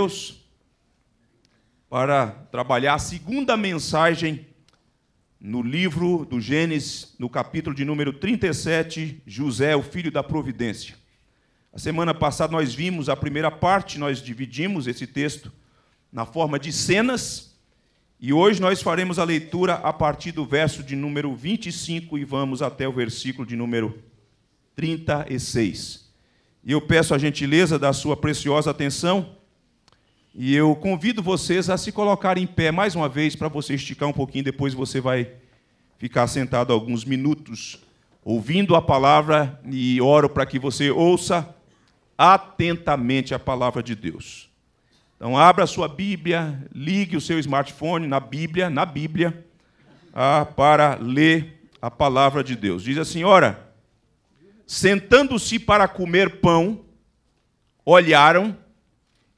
Deus para trabalhar a segunda mensagem no livro do Gênesis, no capítulo de número 37, José, o filho da providência. A semana passada nós vimos a primeira parte, nós dividimos esse texto na forma de cenas, e hoje nós faremos a leitura a partir do verso de número 25 e vamos até o versículo de número 36. E eu peço a gentileza da sua preciosa atenção e eu convido vocês a se colocarem em pé mais uma vez para você esticar um pouquinho, depois você vai ficar sentado alguns minutos ouvindo a palavra e oro para que você ouça atentamente a palavra de Deus. Então abra a sua Bíblia, ligue o seu smartphone na Bíblia, na Bíblia, ah, para ler a palavra de Deus. Diz a assim, senhora, sentando-se para comer pão, olharam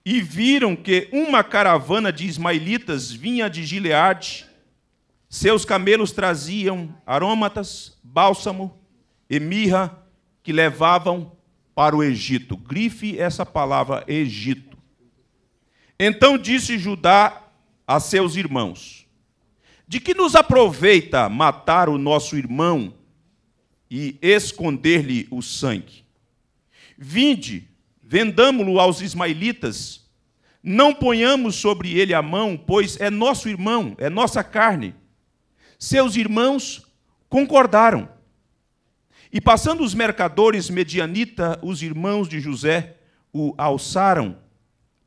e viram que uma caravana de ismaelitas vinha de Gileade. Seus camelos traziam arômatas, bálsamo e mirra que levavam para o Egito. Grife essa palavra Egito. Então disse Judá a seus irmãos: De que nos aproveita matar o nosso irmão e esconder-lhe o sangue? Vinde, vendamo-lo aos ismaelitas, não ponhamos sobre ele a mão, pois é nosso irmão, é nossa carne. Seus irmãos concordaram. E passando os mercadores medianita, os irmãos de José o alçaram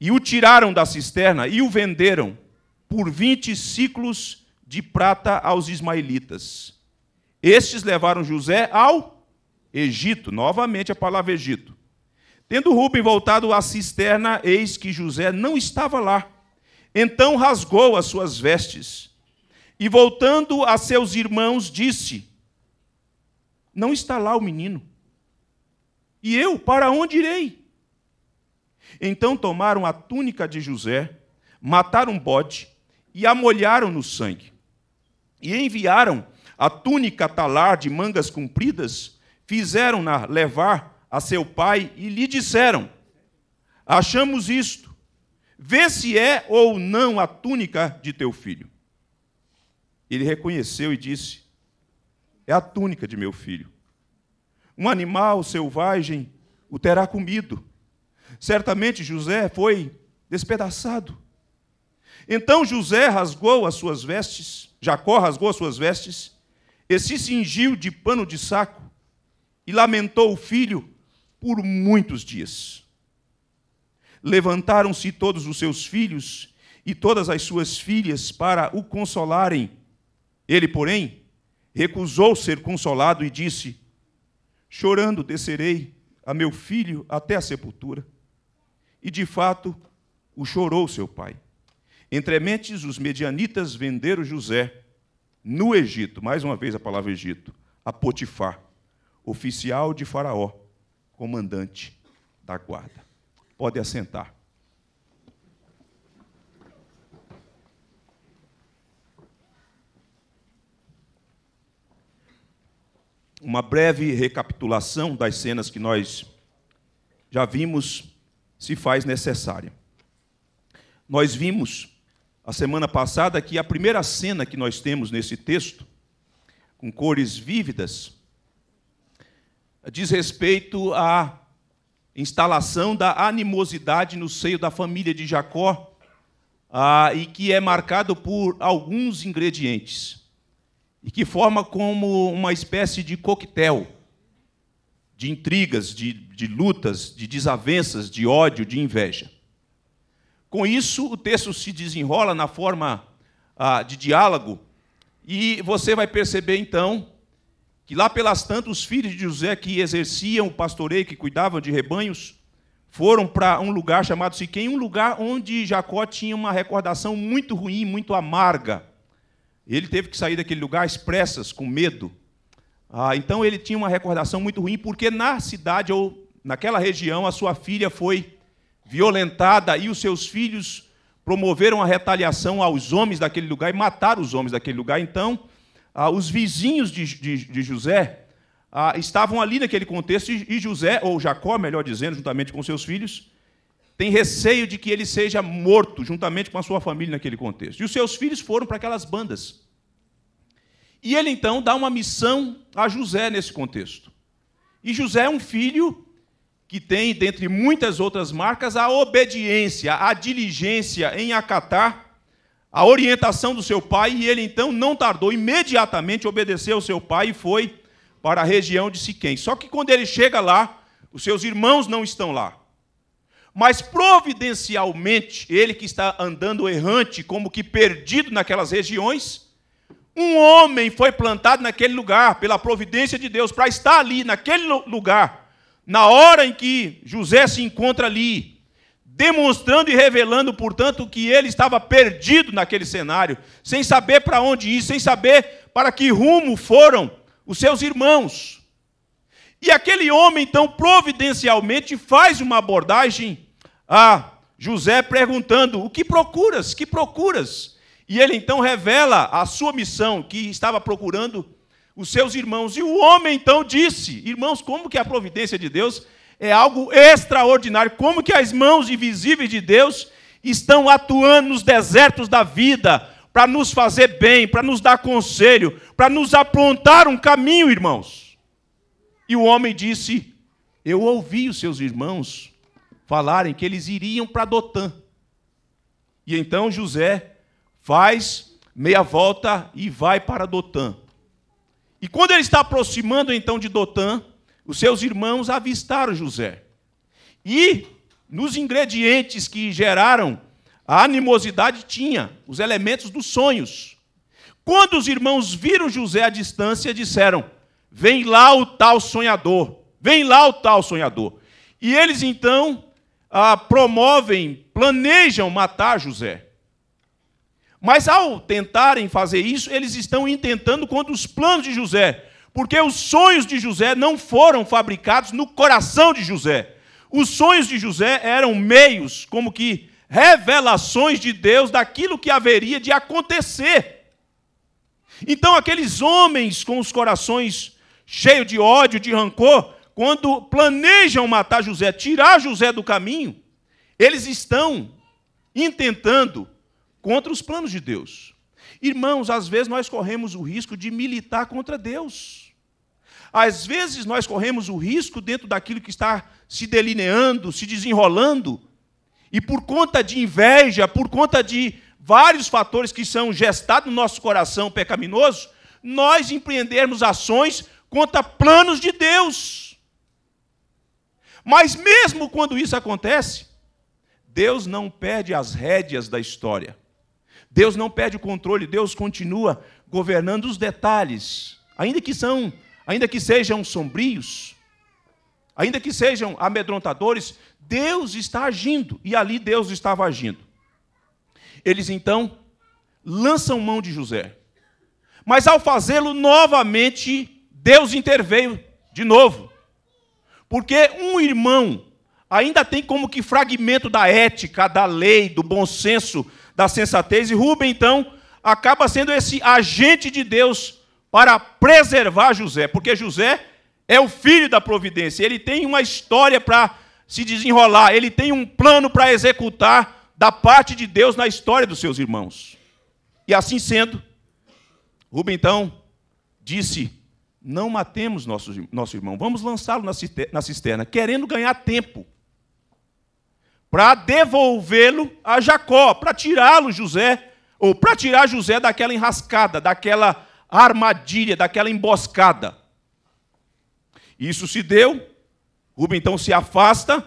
e o tiraram da cisterna e o venderam por vinte ciclos de prata aos ismaelitas. Estes levaram José ao Egito, novamente a palavra Egito, Tendo Rubem voltado à cisterna, eis que José não estava lá. Então rasgou as suas vestes. E voltando a seus irmãos, disse: Não está lá o menino. E eu, para onde irei? Então tomaram a túnica de José, mataram um bode e a molharam no sangue. E enviaram a túnica talar de mangas compridas, fizeram-na levar a seu pai e lhe disseram: Achamos isto, vê se é ou não a túnica de teu filho. Ele reconheceu e disse: É a túnica de meu filho. Um animal selvagem o terá comido. Certamente José foi despedaçado. Então José rasgou as suas vestes, Jacó rasgou as suas vestes, e se cingiu de pano de saco, e lamentou o filho por muitos dias. Levantaram-se todos os seus filhos e todas as suas filhas para o consolarem. Ele, porém, recusou ser consolado e disse: Chorando descerei a meu filho até a sepultura. E de fato o chorou seu pai. Entrementes, os medianitas venderam José no Egito, mais uma vez a palavra Egito, a Potifar, oficial de Faraó comandante da guarda. Pode assentar. Uma breve recapitulação das cenas que nós já vimos se faz necessária. Nós vimos a semana passada que a primeira cena que nós temos nesse texto, com cores vívidas, diz respeito à instalação da animosidade no seio da família de Jacó, ah, e que é marcado por alguns ingredientes, e que forma como uma espécie de coquetel de intrigas, de, de lutas, de desavenças, de ódio, de inveja. Com isso, o texto se desenrola na forma ah, de diálogo, e você vai perceber então que lá pelas tantas os filhos de José que exerciam o pastoreio, que cuidavam de rebanhos, foram para um lugar chamado Siquém, um lugar onde Jacó tinha uma recordação muito ruim, muito amarga. Ele teve que sair daquele lugar às pressas, com medo. Ah, então ele tinha uma recordação muito ruim, porque na cidade ou naquela região a sua filha foi violentada e os seus filhos promoveram a retaliação aos homens daquele lugar e mataram os homens daquele lugar. Então ah, os vizinhos de, de, de José ah, estavam ali naquele contexto, e José, ou Jacó, melhor dizendo, juntamente com seus filhos, tem receio de que ele seja morto juntamente com a sua família naquele contexto. E os seus filhos foram para aquelas bandas. E ele então dá uma missão a José nesse contexto. E José é um filho que tem, dentre muitas outras marcas, a obediência, a diligência em acatar a orientação do seu pai e ele então não tardou, imediatamente obedeceu ao seu pai e foi para a região de Siquém. Só que quando ele chega lá, os seus irmãos não estão lá. Mas providencialmente, ele que está andando errante, como que perdido naquelas regiões, um homem foi plantado naquele lugar, pela providência de Deus, para estar ali, naquele lugar, na hora em que José se encontra ali, demonstrando e revelando, portanto, que ele estava perdido naquele cenário, sem saber para onde ir, sem saber para que rumo foram os seus irmãos. E aquele homem, então, providencialmente faz uma abordagem a José perguntando: O que procuras? Que procuras? E ele então revela a sua missão, que estava procurando os seus irmãos. E o homem então disse: Irmãos, como que é a providência de Deus é algo extraordinário. Como que as mãos invisíveis de Deus estão atuando nos desertos da vida para nos fazer bem, para nos dar conselho, para nos apontar um caminho, irmãos. E o homem disse: Eu ouvi os seus irmãos falarem que eles iriam para Dotã. E então José faz meia volta e vai para Dotã. E quando ele está aproximando então de Dotã, os seus irmãos avistaram José. E nos ingredientes que geraram a animosidade tinha os elementos dos sonhos. Quando os irmãos viram José à distância, disseram: Vem lá o tal sonhador, vem lá o tal sonhador. E eles então promovem, planejam matar José. Mas ao tentarem fazer isso, eles estão intentando contra os planos de José, porque os sonhos de José não foram fabricados no coração de José. Os sonhos de José eram meios, como que revelações de Deus daquilo que haveria de acontecer. Então, aqueles homens com os corações cheios de ódio, de rancor, quando planejam matar José, tirar José do caminho, eles estão intentando contra os planos de Deus. Irmãos, às vezes nós corremos o risco de militar contra Deus. Às vezes nós corremos o risco dentro daquilo que está se delineando, se desenrolando, e por conta de inveja, por conta de vários fatores que são gestados no nosso coração pecaminoso, nós empreendermos ações contra planos de Deus. Mas mesmo quando isso acontece, Deus não perde as rédeas da história. Deus não perde o controle, Deus continua governando os detalhes, ainda que são ainda que sejam sombrios, ainda que sejam amedrontadores, Deus está agindo, e ali Deus estava agindo. Eles então lançam mão de José. Mas ao fazê-lo novamente, Deus interveio de novo. Porque um irmão ainda tem como que fragmento da ética, da lei, do bom senso, da sensatez, e Rubem então acaba sendo esse agente de Deus para preservar José, porque José é o filho da providência, ele tem uma história para se desenrolar, ele tem um plano para executar da parte de Deus na história dos seus irmãos. E assim sendo, Rubem então disse: Não matemos nosso, nosso irmão, vamos lançá-lo na cisterna, querendo ganhar tempo para devolvê-lo a Jacó, para tirá-lo José, ou para tirar José daquela enrascada, daquela armadilha, daquela emboscada. Isso se deu, Rubem então se afasta,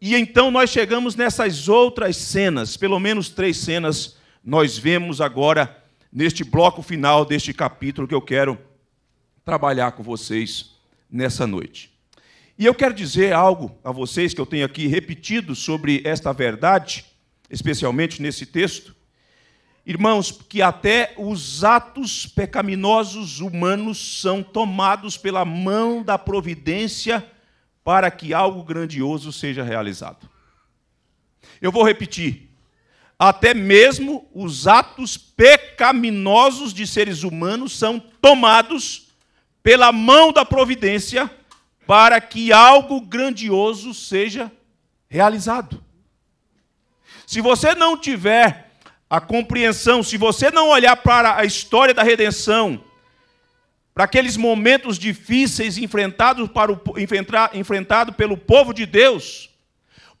e então nós chegamos nessas outras cenas, pelo menos três cenas nós vemos agora neste bloco final deste capítulo que eu quero trabalhar com vocês nessa noite. E eu quero dizer algo a vocês que eu tenho aqui repetido sobre esta verdade, especialmente nesse texto, Irmãos, que até os atos pecaminosos humanos são tomados pela mão da providência para que algo grandioso seja realizado. Eu vou repetir. Até mesmo os atos pecaminosos de seres humanos são tomados pela mão da providência para que algo grandioso seja realizado. Se você não tiver a compreensão, se você não olhar para a história da redenção, para aqueles momentos difíceis enfrentados, para o, enfrentar, enfrentado pelo povo de Deus,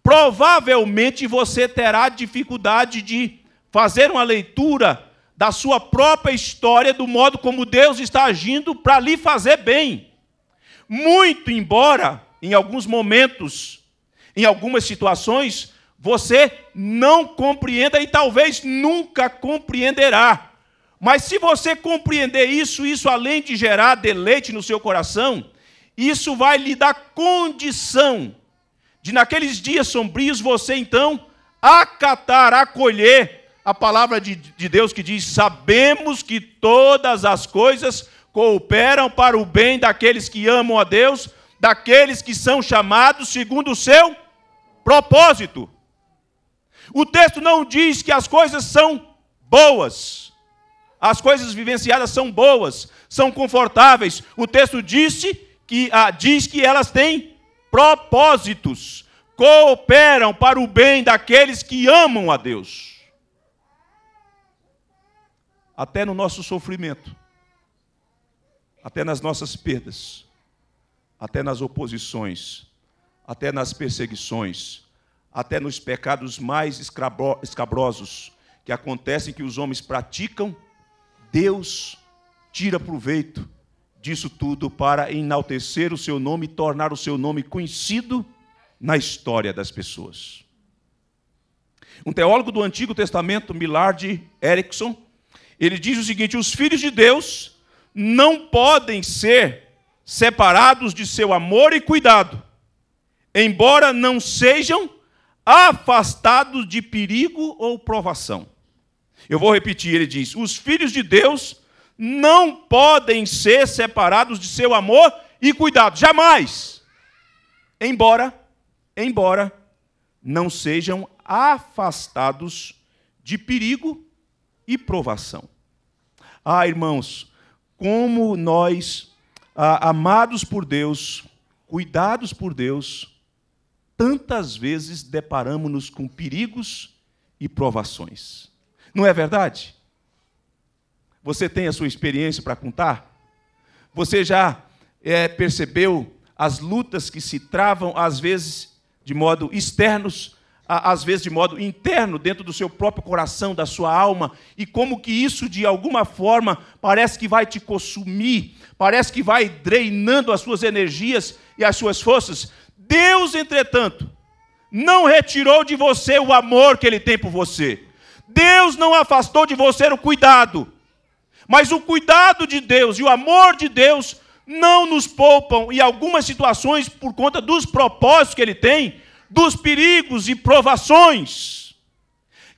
provavelmente você terá dificuldade de fazer uma leitura da sua própria história, do modo como Deus está agindo para lhe fazer bem. Muito embora, em alguns momentos, em algumas situações, você não compreenda e talvez nunca compreenderá. Mas se você compreender isso, isso além de gerar deleite no seu coração, isso vai lhe dar condição de, naqueles dias sombrios, você então acatar, acolher a palavra de, de Deus que diz: Sabemos que todas as coisas cooperam para o bem daqueles que amam a Deus, daqueles que são chamados segundo o seu propósito. O texto não diz que as coisas são boas. As coisas vivenciadas são boas, são confortáveis. O texto disse que ah, diz que elas têm propósitos, cooperam para o bem daqueles que amam a Deus. Até no nosso sofrimento, até nas nossas perdas, até nas oposições, até nas perseguições, até nos pecados mais escabrosos que acontecem, que os homens praticam, Deus tira proveito disso tudo para enaltecer o seu nome e tornar o seu nome conhecido na história das pessoas. Um teólogo do Antigo Testamento, Millard Erickson, ele diz o seguinte: os filhos de Deus não podem ser separados de seu amor e cuidado, embora não sejam afastados de perigo ou provação. Eu vou repetir, ele diz: os filhos de Deus não podem ser separados de seu amor e cuidado, jamais. Embora, embora não sejam afastados de perigo e provação. Ah, irmãos, como nós, ah, amados por Deus, cuidados por Deus, tantas vezes deparamos-nos com perigos e provações. Não é verdade? Você tem a sua experiência para contar? Você já é, percebeu as lutas que se travam, às vezes de modo externos, às vezes de modo interno, dentro do seu próprio coração, da sua alma, e como que isso, de alguma forma, parece que vai te consumir, parece que vai drenando as suas energias e as suas forças, Deus, entretanto, não retirou de você o amor que ele tem por você. Deus não afastou de você o cuidado. Mas o cuidado de Deus e o amor de Deus não nos poupam e algumas situações por conta dos propósitos que ele tem, dos perigos e provações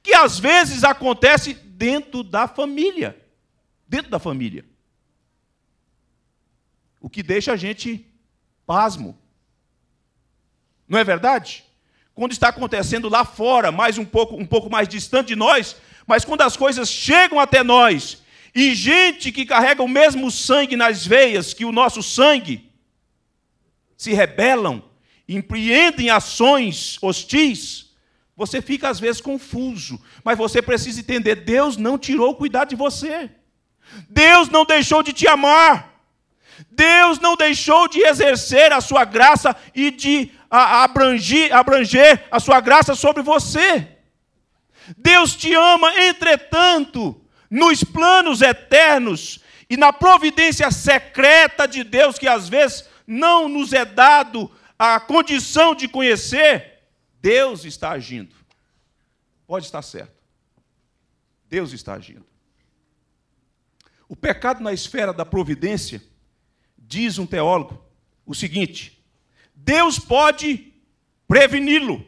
que às vezes acontece dentro da família, dentro da família. O que deixa a gente pasmo. Não é verdade? Quando está acontecendo lá fora, mais um pouco, um pouco mais distante de nós, mas quando as coisas chegam até nós, e gente que carrega o mesmo sangue nas veias que o nosso sangue, se rebelam, empreendem ações hostis, você fica às vezes confuso, mas você precisa entender: Deus não tirou o cuidado de você, Deus não deixou de te amar, Deus não deixou de exercer a sua graça e de a, abrangir, abranger a sua graça sobre você. Deus te ama, entretanto, nos planos eternos e na providência secreta de Deus, que às vezes não nos é dado a condição de conhecer, Deus está agindo. Pode estar certo. Deus está agindo. O pecado na esfera da providência, diz um teólogo, o seguinte: Deus pode preveni-lo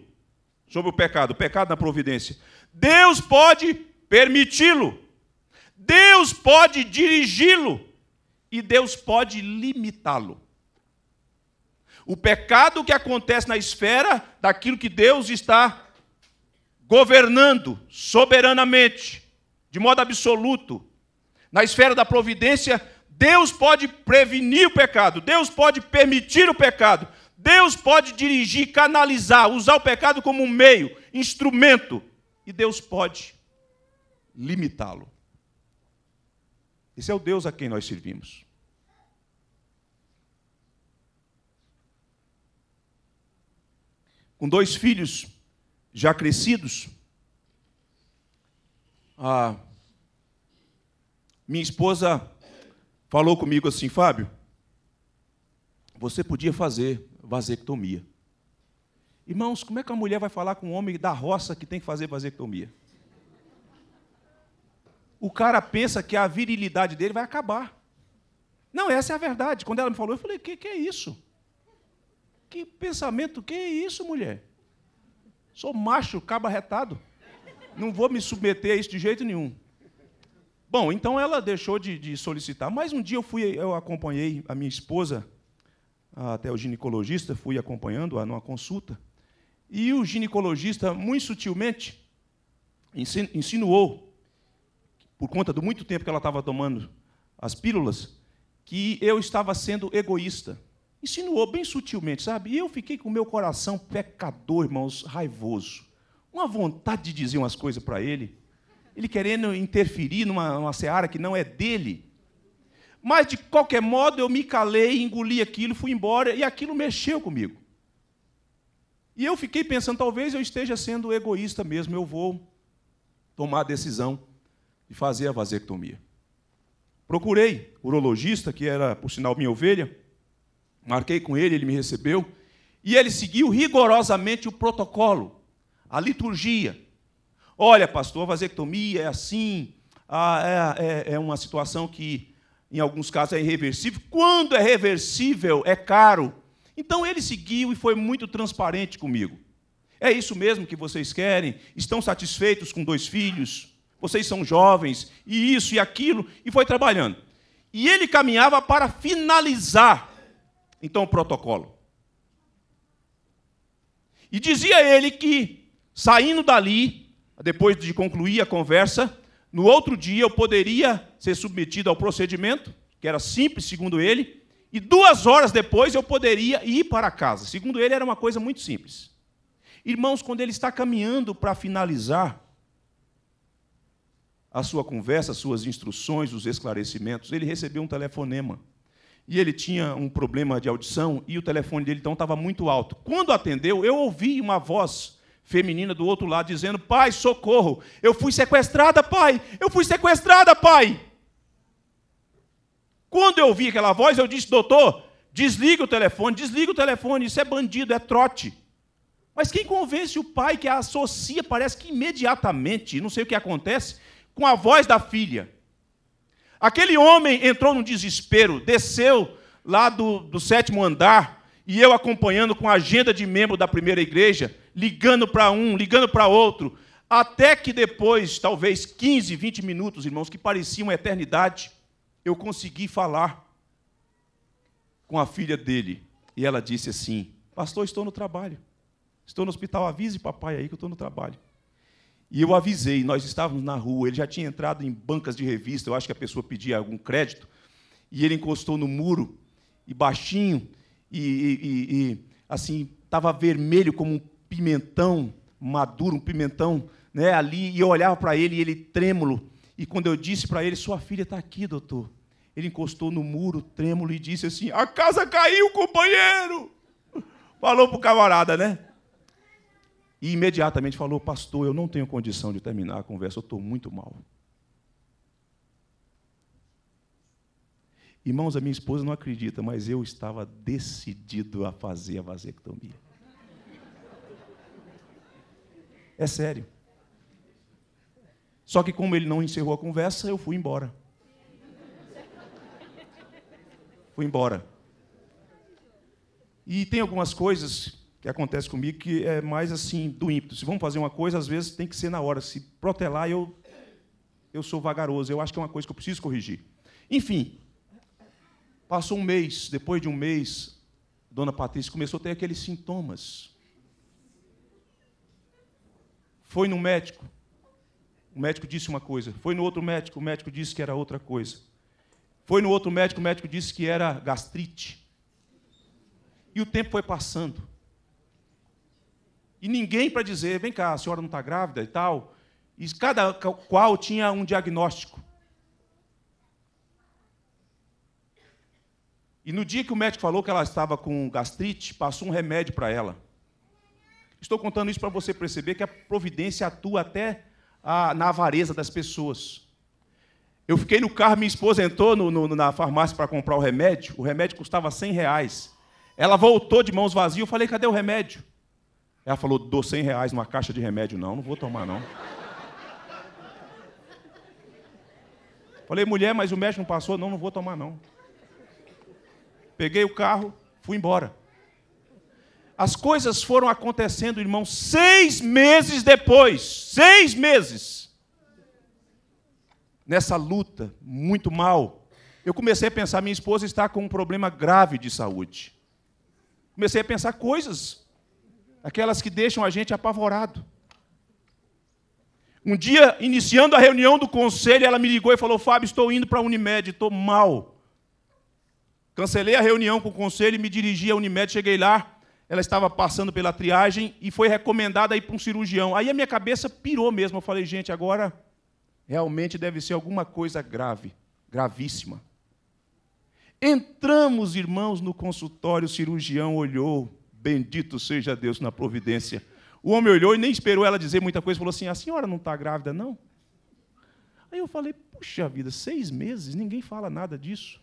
sobre o pecado, o pecado na providência. Deus pode permiti-lo. Deus pode dirigi-lo e Deus pode limitá-lo. O pecado que acontece na esfera daquilo que Deus está governando soberanamente, de modo absoluto, na esfera da providência, Deus pode prevenir o pecado, Deus pode permitir o pecado, Deus pode dirigir, canalizar, usar o pecado como um meio, instrumento, e Deus pode limitá-lo. Esse é o Deus a quem nós servimos. Com dois filhos já crescidos, a minha esposa falou comigo assim, Fábio, você podia fazer vasectomia. Irmãos, como é que a mulher vai falar com um homem da roça que tem que fazer vasectomia? O cara pensa que a virilidade dele vai acabar. Não, essa é a verdade. Quando ela me falou, eu falei: que que é isso? Que pensamento, que é isso, mulher? Sou macho, caba retado. Não vou me submeter a isso de jeito nenhum. Bom, então ela deixou de, de solicitar. Mas um dia eu fui, eu acompanhei a minha esposa até o ginecologista, fui acompanhando-a numa consulta, e o ginecologista, muito sutilmente, insinuou, por conta do muito tempo que ela estava tomando as pílulas, que eu estava sendo egoísta. Insinuou bem sutilmente, sabe? E eu fiquei com o meu coração pecador, irmãos, raivoso. Uma vontade de dizer umas coisas para ele, ele querendo interferir numa, numa seara que não é dele. Mas, de qualquer modo, eu me calei, engoli aquilo, fui embora, e aquilo mexeu comigo. E eu fiquei pensando, talvez eu esteja sendo egoísta mesmo, eu vou tomar a decisão de fazer a vasectomia. Procurei o urologista, que era, por sinal, minha ovelha, marquei com ele, ele me recebeu, e ele seguiu rigorosamente o protocolo, a liturgia. Olha, pastor, a vasectomia é assim, ah, é, é, é uma situação que em alguns casos é irreversível. Quando é reversível, é caro. Então ele seguiu e foi muito transparente comigo. É isso mesmo que vocês querem? Estão satisfeitos com dois filhos? Vocês são jovens? E isso e aquilo? E foi trabalhando. E ele caminhava para finalizar, então, o protocolo. E dizia ele que, saindo dali, depois de concluir a conversa, no outro dia eu poderia ser submetido ao procedimento, que era simples, segundo ele, e duas horas depois eu poderia ir para casa. Segundo ele, era uma coisa muito simples. Irmãos, quando ele está caminhando para finalizar a sua conversa, as suas instruções, os esclarecimentos, ele recebeu um telefonema. E ele tinha um problema de audição e o telefone dele então estava muito alto. Quando atendeu, eu ouvi uma voz feminina do outro lado dizendo: "Pai, socorro! Eu fui sequestrada, pai! Eu fui sequestrada, pai!" Quando eu ouvi aquela voz, eu disse: doutor, desliga o telefone, desliga o telefone, isso é bandido, é trote. Mas quem convence o pai que a associa, parece que imediatamente, não sei o que acontece, com a voz da filha. Aquele homem entrou num desespero, desceu lá do, do sétimo andar, e eu acompanhando com a agenda de membro da primeira igreja, ligando para um, ligando para outro, até que depois, talvez 15, 20 minutos, irmãos, que parecia uma eternidade, eu consegui falar com a filha dele. E ela disse assim: Pastor, estou no trabalho. Estou no hospital, avise papai aí que eu estou no trabalho. E eu avisei, nós estávamos na rua, ele já tinha entrado em bancas de revista, eu acho que a pessoa pedia algum crédito, e ele encostou no muro, e baixinho, e, e, e assim, estava vermelho como um pimentão maduro, um pimentão né, ali, e eu olhava para ele, e ele trêmulo, e quando eu disse para ele, sua filha está aqui, doutor, ele encostou no muro, trêmulo, e disse assim: A casa caiu, companheiro! Falou para o camarada, né? E imediatamente falou: Pastor, eu não tenho condição de terminar a conversa, eu estou muito mal. Irmãos, a minha esposa não acredita, mas eu estava decidido a fazer a vasectomia. É sério. Só que, como ele não encerrou a conversa, eu fui embora. fui embora. E tem algumas coisas que acontecem comigo que é mais assim do ímpeto. Se vamos fazer uma coisa, às vezes tem que ser na hora. Se protelar, eu eu sou vagaroso. Eu acho que é uma coisa que eu preciso corrigir. Enfim, passou um mês. Depois de um mês, Dona Patrícia começou a ter aqueles sintomas. Foi no médico. O médico disse uma coisa. Foi no outro médico. O médico disse que era outra coisa. Foi no outro médico, o médico disse que era gastrite. E o tempo foi passando. E ninguém para dizer, vem cá, a senhora não está grávida e tal. E cada qual tinha um diagnóstico. E no dia que o médico falou que ela estava com gastrite, passou um remédio para ela. Estou contando isso para você perceber que a providência atua até a, ah, na avareza das pessoas. Eu fiquei no carro, minha esposa entrou no, no, na farmácia para comprar o remédio. O remédio custava 100 reais. Ela voltou de mãos vazias. Eu falei, cadê o remédio? Ela falou, dou 100 reais numa caixa de remédio. Não, não vou tomar, não. Falei, mulher, mas o médico não passou. Não, não vou tomar, não. Peguei o carro, fui embora. As coisas foram acontecendo, irmão, seis meses depois. Seis meses nessa luta muito mal, eu comecei a pensar: minha esposa está com um problema grave de saúde. Comecei a pensar coisas, aquelas que deixam a gente apavorado. Um dia, iniciando a reunião do conselho, ela me ligou e falou: Fábio, estou indo para a Unimed, estou mal. Cancelei a reunião com o conselho e me dirigi à Unimed. Cheguei lá, ela estava passando pela triagem e foi recomendada ir para um cirurgião. Aí a minha cabeça pirou mesmo. Eu falei: gente, agora realmente deve ser alguma coisa grave, gravíssima. Entramos, irmãos, no consultório, o cirurgião olhou, bendito seja Deus na providência. O homem olhou e nem esperou ela dizer muita coisa, falou assim: a senhora não está grávida, não? Aí eu falei: puxa vida, seis meses, ninguém fala nada disso.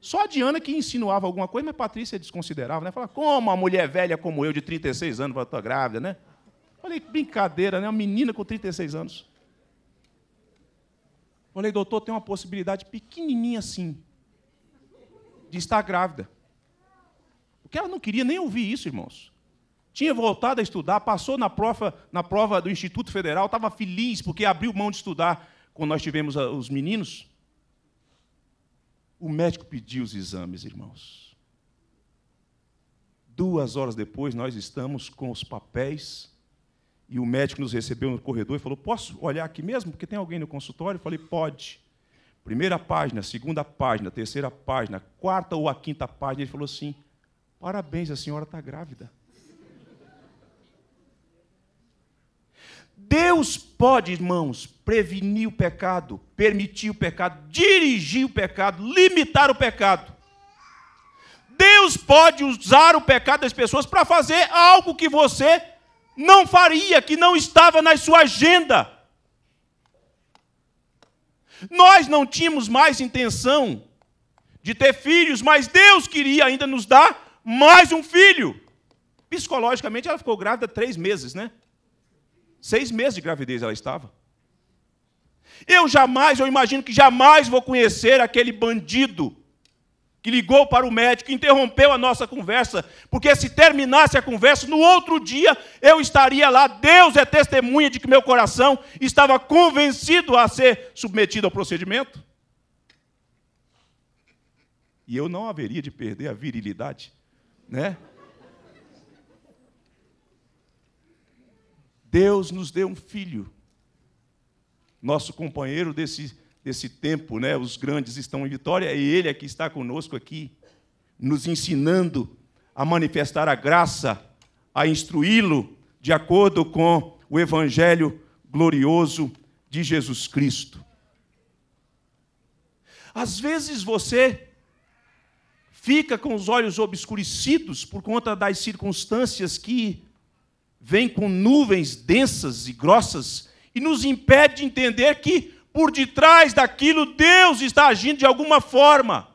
Só a Diana que insinuava alguma coisa, mas é né? a Patrícia desconsiderava, né? Falava, como uma mulher velha como eu, de 36 anos, vai estar grávida, né? Falei, brincadeira, né? Uma menina com 36 anos. Falei, doutor, tem uma possibilidade pequenininha assim de estar grávida. Porque ela não queria nem ouvir isso, irmãos. Tinha voltado a estudar, passou na prova, na prova do Instituto Federal, estava feliz porque abriu mão de estudar quando nós tivemos os meninos. O médico pediu os exames, irmãos. Duas horas depois, nós estamos com os papéis e o médico nos recebeu no corredor e falou: Posso olhar aqui mesmo? Porque tem alguém no consultório? Eu falei: Pode. Primeira página, segunda página, terceira página, quarta ou a quinta página. Ele falou assim: Parabéns, a senhora está grávida. Deus pode, irmãos, prevenir o pecado, permitir o pecado, dirigir o pecado, limitar o pecado. Deus pode usar o pecado das pessoas para fazer algo que você não faria, que não estava na sua agenda. Nós não tínhamos mais intenção de ter filhos, mas Deus queria ainda nos dar mais um filho. Psicologicamente, ela ficou grávida três meses, né? Seis meses de gravidez ela estava. Eu jamais, eu imagino que jamais vou conhecer aquele bandido que ligou para o médico, interrompeu a nossa conversa, porque se terminasse a conversa, no outro dia eu estaria lá. Deus é testemunha de que meu coração estava convencido a ser submetido ao procedimento. E eu não haveria de perder a virilidade, né? Deus nos deu um filho, nosso companheiro desse desse tempo, né? Os grandes estão em vitória, e é ele é que está conosco aqui, nos ensinando a manifestar a graça, a instruí-lo de acordo com o evangelho glorioso de Jesus Cristo. Às vezes você fica com os olhos obscurecidos por conta das circunstâncias que vêm com nuvens densas e grossas e nos impede de entender que por detrás daquilo, Deus está agindo de alguma forma.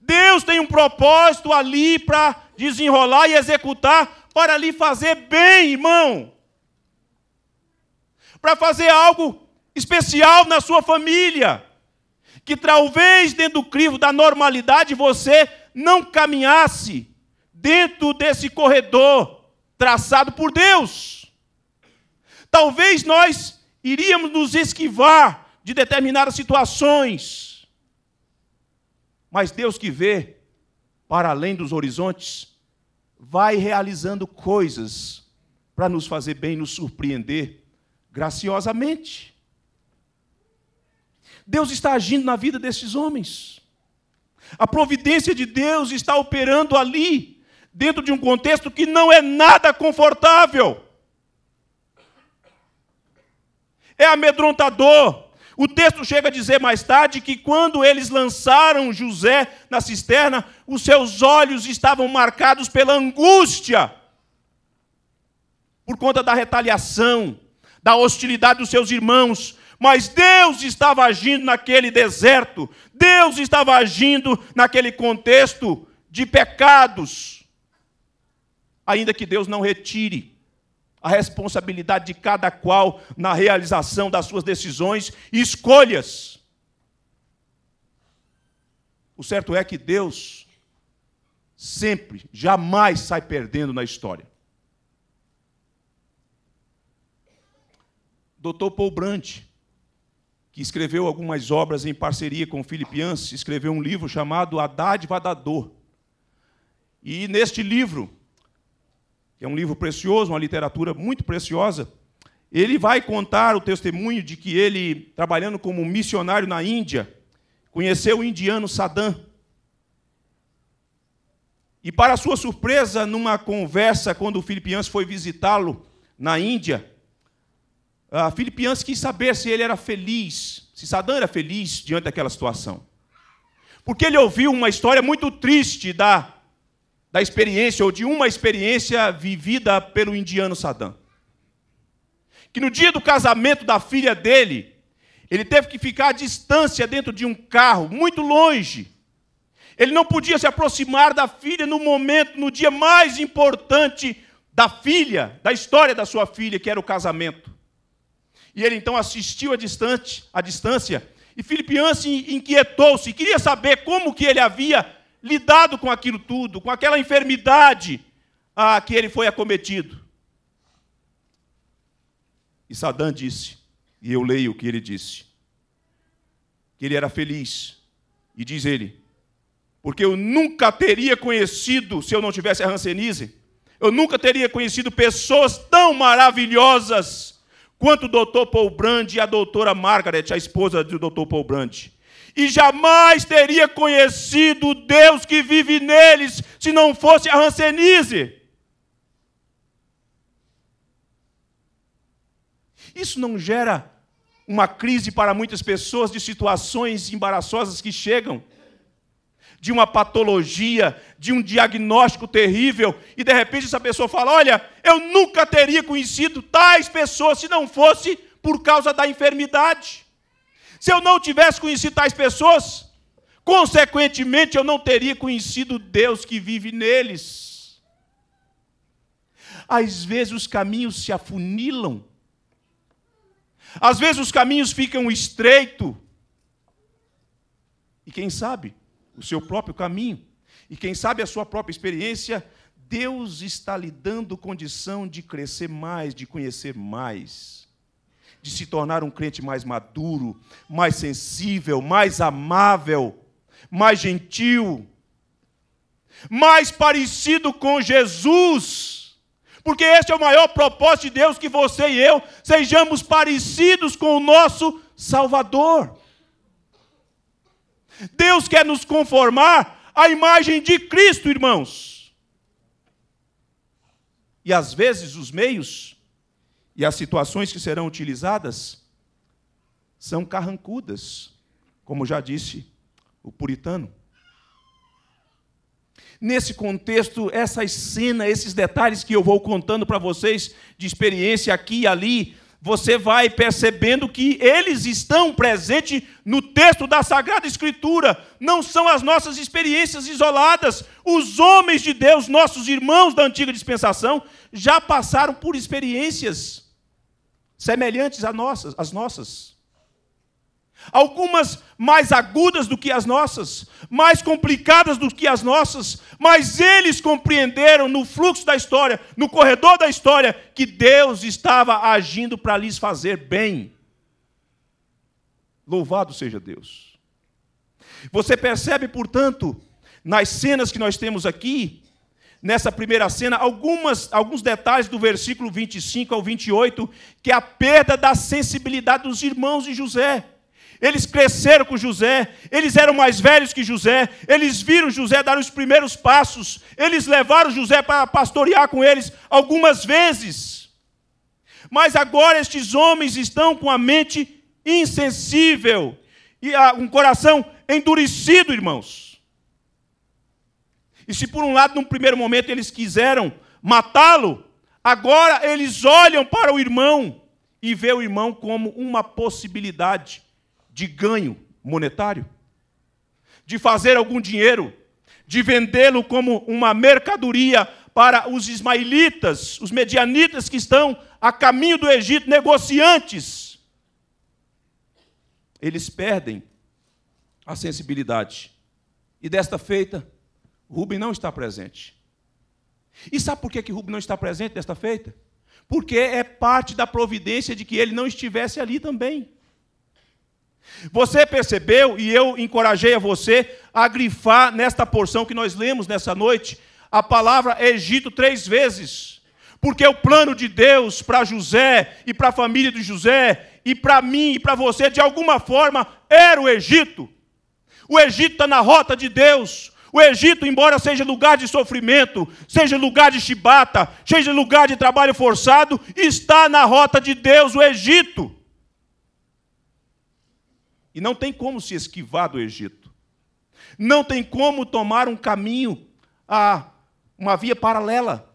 Deus tem um propósito ali para desenrolar e executar, para lhe fazer bem, irmão. Para fazer algo especial na sua família. Que talvez dentro do crivo da normalidade você não caminhasse dentro desse corredor traçado por Deus. Talvez nós iríamos nos esquivar de determinadas situações. Mas Deus que vê para além dos horizontes, vai realizando coisas para nos fazer bem, nos surpreender graciosamente. Deus está agindo na vida desses homens. A providência de Deus está operando ali, dentro de um contexto que não é nada confortável. é amedrontador. O texto chega a dizer mais tarde que quando eles lançaram José na cisterna, os seus olhos estavam marcados pela angústia, por conta da retaliação, da hostilidade dos seus irmãos. Mas Deus estava agindo naquele deserto, Deus estava agindo naquele contexto de pecados, ainda que Deus não retire a responsabilidade de cada qual na realização das suas decisões e escolhas. O certo é que Deus sempre, jamais sai perdendo na história. Dr. Paul Brandt, que escreveu algumas obras em parceria com Philip Yance, escreveu um livro chamado A Dádiva da Dor. E neste livro, que é um livro precioso, uma literatura muito preciosa, ele vai contar o testemunho de que ele, trabalhando como missionário na Índia, conheceu o indiano Saddam. E, para sua surpresa, numa conversa, quando o Filipianse foi visitá-lo na Índia, a Filipianse quis saber se ele era feliz, se Saddam era feliz diante daquela situação. Porque ele ouviu uma história muito triste da da experiência ou de uma experiência vivida pelo indiano Saddam. Que no dia do casamento da filha dele, ele teve que ficar à distância dentro de um carro, muito longe. Ele não podia se aproximar da filha no momento, no dia mais importante da filha, da história da sua filha, que era o casamento. E ele então assistiu à distância, à distância e Filipian inquietou-se, queria saber como que ele havia lidado com aquilo tudo, com aquela enfermidade a que ele foi acometido. E Sadã disse, e eu leio o que ele disse, que ele era feliz. E diz ele, porque eu nunca teria conhecido, se eu não tivesse a Hansenise, eu nunca teria conhecido pessoas tão maravilhosas quanto o doutor Paul Brand e a doutora Margaret, a esposa do doutor Paul Brand e jamais teria conhecido o Deus que vive neles se não fosse a Hansenise. Isso não gera uma crise para muitas pessoas de situações embaraçosas que chegam, de uma patologia, de um diagnóstico terrível, e de repente essa pessoa fala: Olha, eu nunca teria conhecido tais pessoas se não fosse por causa da enfermidade. Se eu não tivesse conhecido tais pessoas, consequentemente eu não teria conhecido Deus que vive neles. Às vezes os caminhos se afunilam, às vezes os caminhos ficam estreitos, e quem sabe o seu próprio caminho, e quem sabe a sua própria experiência, Deus está lhe dando condição de crescer mais, de conhecer mais de se tornar um crente mais maduro, mais sensível, mais amável, mais gentil, mais parecido com Jesus. Porque este é o maior propósito de Deus que você e eu sejamos parecidos com o nosso Salvador. Deus quer nos conformar à imagem de Cristo, irmãos. E às vezes os meios e as situações que serão utilizadas são carrancudas, como já disse o puritano. Nesse contexto, essa cena, esses detalhes que eu vou contando para vocês de experiência aqui e ali, você vai percebendo que eles estão presentes no texto da Sagrada Escritura, não são as nossas experiências isoladas. Os homens de Deus, nossos irmãos da antiga dispensação, já passaram por experiências semelhantes às nossas, às nossas. Algumas mais agudas do que as nossas, mais complicadas do que as nossas, mas eles compreenderam no fluxo da história, no corredor da história, que Deus estava agindo para lhes fazer bem. Louvado seja Deus. Você percebe, portanto, nas cenas que nós temos aqui, nessa primeira cena algumas, alguns detalhes do versículo 25 ao 28, que é a perda da sensibilidade dos irmãos de José. Eles cresceram com José, eles eram mais velhos que José, eles viram José dar os primeiros passos, eles levaram José para pastorear com eles algumas vezes. Mas agora estes homens estão com a mente insensível e um coração endurecido, irmãos. E se por um lado, num primeiro momento, eles quiseram matá-lo, agora eles olham para o irmão e vê o irmão como uma possibilidade de ganho monetário, de fazer algum dinheiro, de vendê-lo como uma mercadoria para os ismaelitas, os medianitas que estão a caminho do Egito, negociantes. Eles perdem a sensibilidade. E desta feita, Rubem não está presente. E sabe por que, que Rubem não está presente nesta feita? Porque é parte da providência de que ele não estivesse ali também. Você percebeu, e eu encorajei a você a grifar nesta porção que nós lemos nessa noite, a palavra Egito três vezes. Porque o plano de Deus para José e para a família de José e para mim e para você, de alguma forma, era o Egito. O Egito está na rota de Deus. O Egito, embora seja lugar de sofrimento, seja lugar de chibata, seja lugar de trabalho forçado, está na rota de Deus, o Egito. E não tem como se esquivar do Egito. Não tem como tomar um caminho, a uma via paralela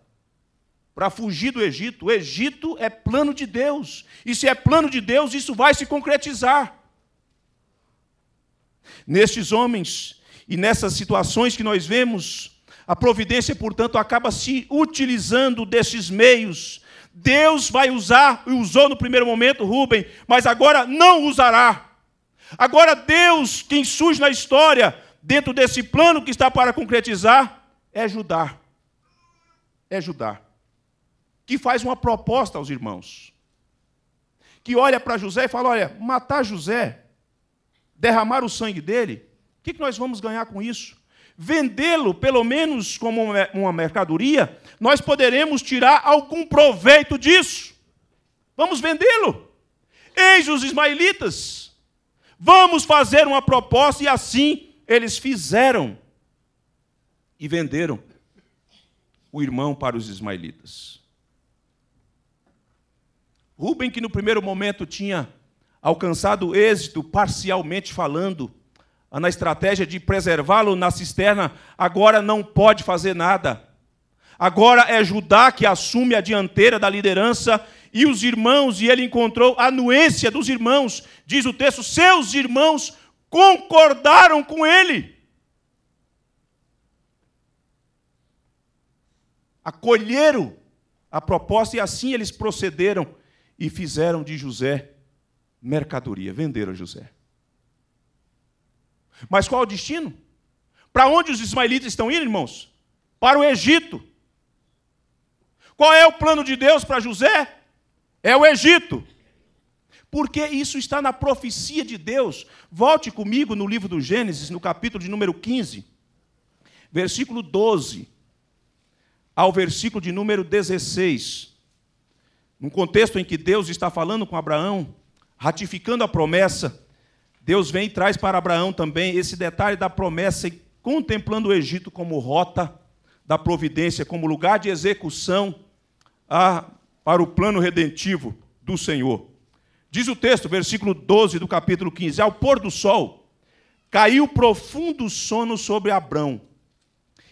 para fugir do Egito. O Egito é plano de Deus. E se é plano de Deus, isso vai se concretizar. Nestes homens e nessas situações que nós vemos, a providência, portanto, acaba se utilizando desses meios. Deus vai usar, e usou no primeiro momento Rubem, mas agora não usará. Agora Deus, quem surge na história, dentro desse plano que está para concretizar, é Judá. É Judá. Que faz uma proposta aos irmãos. Que olha para José e fala: olha, matar José, derramar o sangue dele, que, que nós vamos ganhar com isso? Vendê-lo, pelo menos como uma mercadoria, nós poderemos tirar algum proveito disso. Vamos vendê-lo. Eis os ismaelitas. Vamos fazer uma proposta, e assim eles fizeram. E venderam o irmão para os ismaelitas. Rubem, que no primeiro momento tinha alcançado êxito, parcialmente falando, na estratégia de preservá-lo na cisterna, agora não pode fazer nada. Agora é Judá que assume a dianteira da liderança e os irmãos, e ele encontrou a anuência dos irmãos, diz o texto, seus irmãos concordaram com ele. Acolheram a proposta e assim eles procederam e fizeram de José mercadoria, venderam José. Mas qual é o destino? Para onde os ismaelitas estão indo, irmãos? Para o Egito. Qual é o plano de Deus para José? É o Egito. Porque isso está na profecia de Deus. Volte comigo no livro do Gênesis, no capítulo de número 15, versículo 12 ao versículo de número 16. Num contexto em que Deus está falando com Abraão, ratificando a promessa Deus vem e traz para Abraão também esse detalhe da promessa, contemplando o Egito como rota da providência, como lugar de execução a, ah, para o plano redentivo do Senhor. Diz o texto, versículo 12 do capítulo 15: Ao pôr do sol, caiu profundo sono sobre Abrão,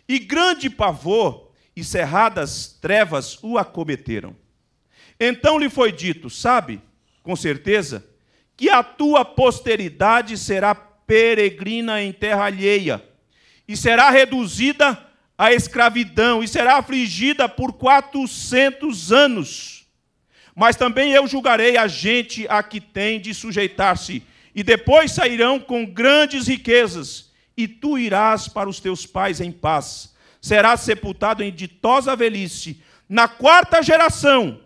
e grande pavor e cerradas trevas o acometeram. Então lhe foi dito: Sabe, com certeza, que a tua posteridade será peregrina em terra alheia, e será reduzida à escravidão, e será afligida por quatrocentos anos. Mas também eu julgarei a gente a que tem de sujeitar-se, e depois sairão com grandes riquezas, e tu irás para os teus pais em paz. Serás sepultado em ditosa velhice. Na quarta geração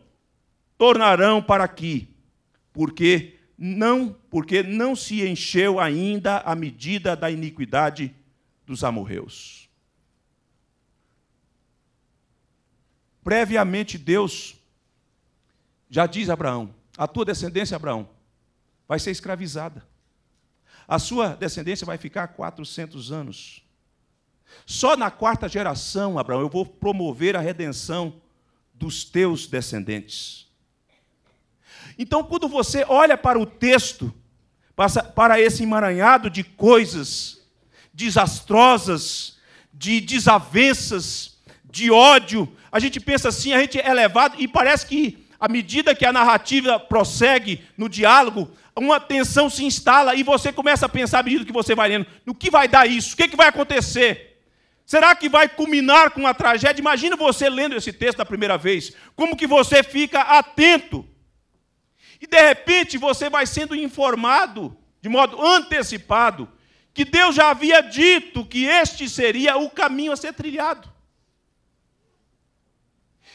tornarão para aqui, porque não, porque não se encheu ainda a medida da iniquidade dos amorreus. Previamente Deus já diz a Abraão: a tua descendência, Abraão, vai ser escravizada. A sua descendência vai ficar 400 anos. Só na quarta geração, Abraão, eu vou promover a redenção dos teus descendentes. Então, quando você olha para o texto, para esse emaranhado de coisas desastrosas, de desavenças, de ódio, a gente pensa assim, a gente é levado e parece que à medida que a narrativa prossegue no diálogo, uma tensão se instala e você começa a pensar à medida que você vai lendo, no que vai dar isso? O que, é que vai acontecer? Será que vai culminar com uma tragédia? Imagina você lendo esse texto da primeira vez, como que você fica atento e de repente você vai sendo informado, de modo antecipado, que Deus já havia dito que este seria o caminho a ser trilhado.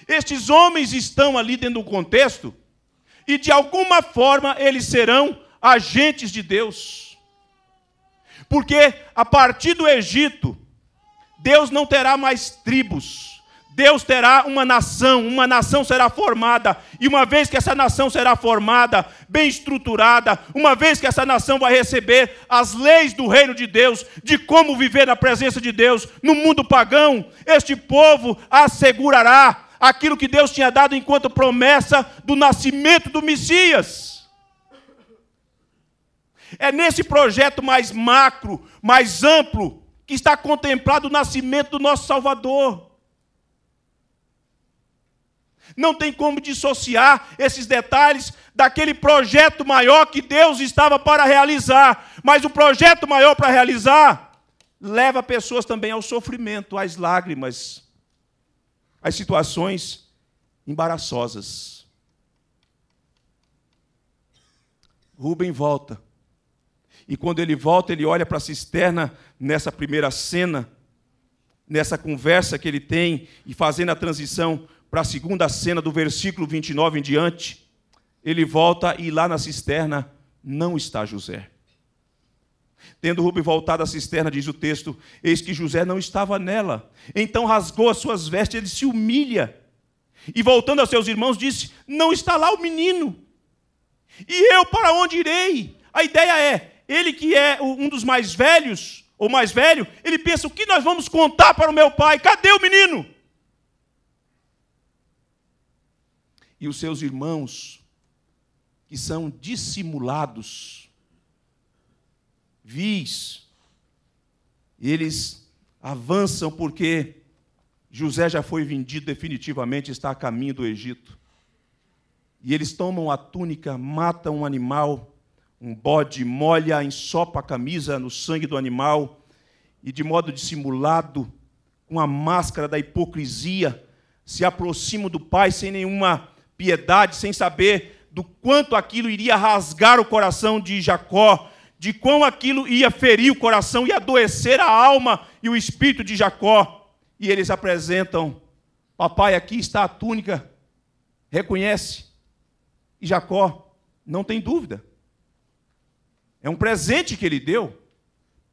Estes homens estão ali dentro do contexto e de alguma forma eles serão agentes de Deus. Porque a partir do Egito, Deus não terá mais tribos. Deus terá uma nação, uma nação será formada, e uma vez que essa nação será formada, bem estruturada, uma vez que essa nação vai receber as leis do reino de Deus, de como viver na presença de Deus no mundo pagão, este povo assegurará aquilo que Deus tinha dado enquanto promessa do nascimento do Messias. É nesse projeto mais macro, mais amplo, que está contemplado o nascimento do nosso Salvador não tem como dissociar esses detalhes daquele projeto maior que Deus estava para realizar. Mas o projeto maior para realizar leva pessoas também ao sofrimento, às lágrimas, às situações embaraçosas. Rubem volta. E quando ele volta, ele olha para a cisterna nessa primeira cena, nessa conversa que ele tem e fazendo a transição para a segunda cena do versículo 29 em diante, ele volta e lá na cisterna não está José. Tendo Rubem voltado à cisterna, diz o texto, eis que José não estava nela. Então rasgou as suas vestes, ele se humilha. E voltando a seus irmãos, disse: Não está lá o menino. E eu para onde irei? A ideia é: ele que é um dos mais velhos, ou mais velho, ele pensa: O que nós vamos contar para o meu pai? Cadê o menino? e os seus irmãos, que são dissimulados, vis, eles avançam porque José já foi vendido definitivamente, está a caminho do Egito. E eles tomam a túnica, matam um animal, um bode, molha, ensopa a camisa no sangue do animal e, de modo dissimulado, com a máscara da hipocrisia, se aproximam do pai sem nenhuma piedade, sem saber do quanto aquilo iria rasgar o coração de Jacó, de quão aquilo ia ferir o coração e adoecer a alma e o espírito de Jacó. E eles apresentam: Papai, aqui está a túnica, reconhece. E Jacó não tem dúvida. É um presente que ele deu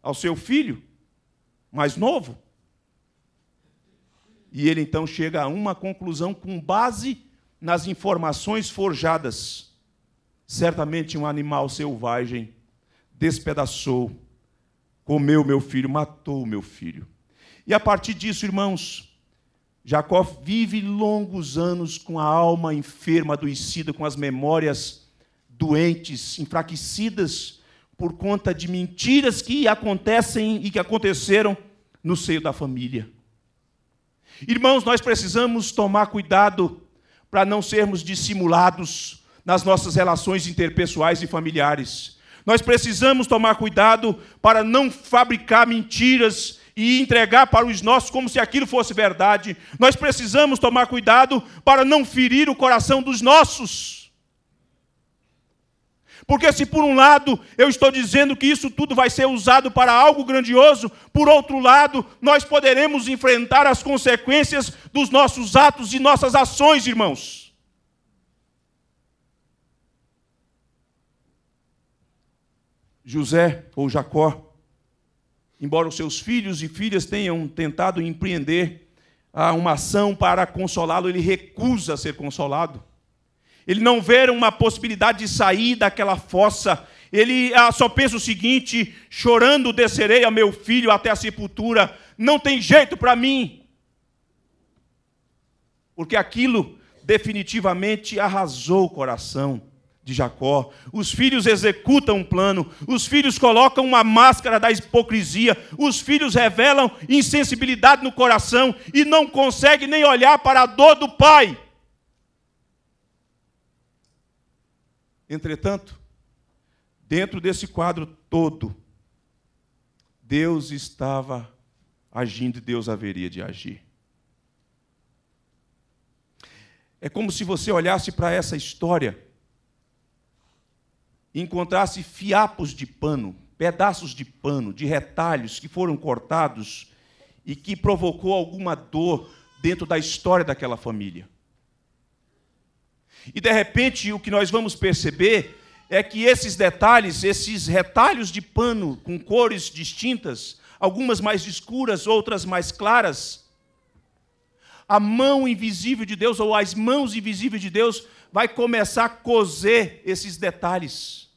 ao seu filho, mais novo. E ele então chega a uma conclusão com base nas informações forjadas, certamente um animal selvagem despedaçou, comeu meu filho, matou meu filho. E a partir disso, irmãos, Jacó vive longos anos com a alma enferma, adoecida, com as memórias doentes, enfraquecidas por conta de mentiras que acontecem e que aconteceram no seio da família. Irmãos, nós precisamos tomar cuidado para não sermos dissimulados nas nossas relações interpessoais e familiares. Nós precisamos tomar cuidado para não fabricar mentiras e entregar para os nossos como se aquilo fosse verdade. Nós precisamos tomar cuidado para não ferir o coração dos nossos. Porque se por um lado eu estou dizendo que isso tudo vai ser usado para algo grandioso, por outro lado, nós poderemos enfrentar as consequências dos nossos atos e nossas ações, irmãos. José ou Jacó, embora os seus filhos e filhas tenham tentado empreender uma ação para consolá-lo, ele recusa ser consolado ele não vê uma possibilidade de sair daquela fossa. Ele ah, só pensa o seguinte: chorando descerei a meu filho até a sepultura, não tem jeito para mim. Porque aquilo definitivamente arrasou o coração de Jacó. Os filhos executam um plano, os filhos colocam uma máscara da hipocrisia, os filhos revelam insensibilidade no coração e não conseguem nem olhar para a dor do pai. Entretanto, dentro desse quadro todo, Deus estava agindo e Deus haveria de agir. É como se você olhasse para essa história e encontrasse fiapos de pano, pedaços de pano, de retalhos que foram cortados e que provocou alguma dor dentro da história daquela família. E de repente o que nós vamos perceber é que esses detalhes, esses retalhos de pano com cores distintas, algumas mais escuras, outras mais claras, a mão invisível de Deus ou as mãos invisíveis de Deus vai começar a coser esses detalhes.